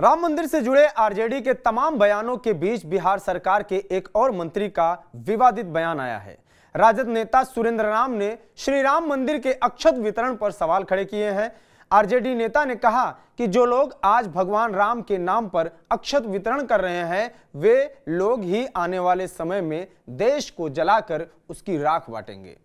राम मंदिर से जुड़े आरजेडी के तमाम बयानों के बीच बिहार सरकार के एक और मंत्री का विवादित बयान आया है राजद नेता सुरेंद्र राम ने श्री राम मंदिर के अक्षत वितरण पर सवाल खड़े किए हैं आरजेडी नेता ने कहा कि जो लोग आज भगवान राम के नाम पर अक्षत वितरण कर रहे हैं वे लोग ही आने वाले समय में देश को जलाकर उसकी राख बांटेंगे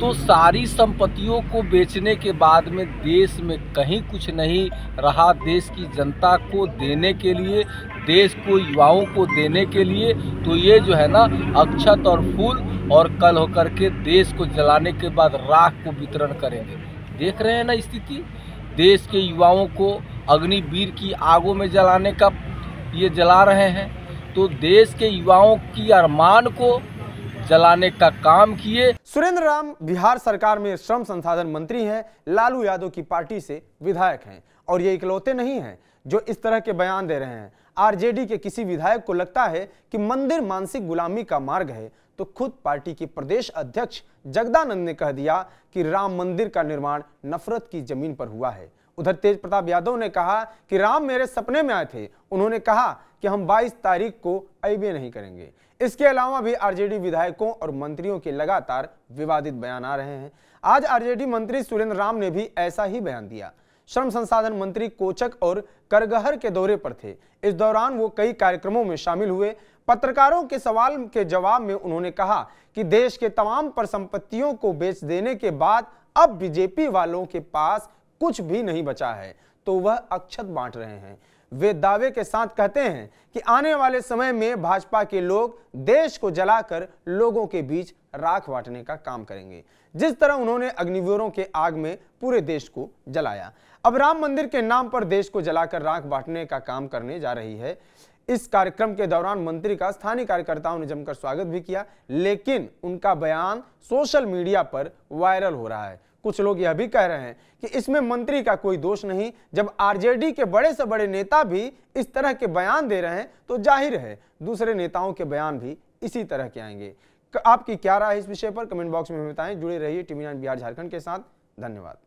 तो सारी संपत्तियों को बेचने के बाद में देश में कहीं कुछ नहीं रहा देश की जनता को देने के लिए देश को युवाओं को देने के लिए तो ये जो है ना अक्षत और फूल और कल होकर के देश को जलाने के बाद राख को वितरण करेंगे देख रहे हैं ना स्थिति देश के युवाओं को अग्निवीर की आगों में जलाने का ये जला रहे हैं तो देश के युवाओं की अरमान को जलाने का काम किए सुरेंद्र राम बिहार सरकार में श्रम संसाधन मंत्री हैं लालू यादव की पार्टी से विधायक हैं और ये इकलौते नहीं हैं जो इस तरह के बयान दे रहे हैं आरजेडी के किसी विधायक को लगता है कि मंदिर मानसिक गुलामी का मार्ग है तो खुद पार्टी के प्रदेश अध्यक्ष जगदानंद ने कह दिया कि राम मंदिर का निर्माण नफरत की जमीन पर हुआ है उधर तेज प्रताप यादव ने कहा कि राम मेरे सपने में आए थे उन्होंने कहा कि हम 22 तारीख को आईबीए नहीं करेंगे इसके अलावा भी आरजेडी विधायकों और मंत्रियों के लगातार विवादित बयान आ रहे हैं आज आरजेडी मंत्री सुरेंद्र राम ने भी ऐसा ही बयान दिया श्रम संसाधन मंत्री कोचक और करगहर के दौरे पर थे इस दौरान वो कई कार्यक्रमों में शामिल हुए पत्रकारों के सवाल के जवाब में उन्होंने कहा कि देश के तमाम परिसंपत्तियों को बेच देने के बाद अब बीजेपी वालों के पास कुछ भी नहीं बचा है तो वह अक्षत बांट रहे हैं वे दावे के साथ कहते हैं कि आने वाले समय में भाजपा के लोग देश को जलाकर लोगों के बीच राख बांटने का काम करेंगे जिस तरह उन्होंने अग्निवीरों के आग में पूरे देश को जलाया अब राम मंदिर के नाम पर देश को जलाकर राख बांटने का काम करने जा रही है इस कार्यक्रम के दौरान मंत्री का स्थानीय कार्यकर्ताओं ने जमकर स्वागत भी किया लेकिन उनका बयान सोशल मीडिया पर वायरल हो रहा है कुछ लोग यह भी कह रहे हैं कि इसमें मंत्री का कोई दोष नहीं जब आरजेडी के बड़े से बड़े नेता भी इस तरह के बयान दे रहे हैं तो जाहिर है दूसरे नेताओं के बयान भी इसी तरह के आएंगे आपकी क्या राय इस विषय पर कमेंट बॉक्स में बताएं जुड़े रहिए टीवी नाइन बिहार झारखंड के साथ धन्यवाद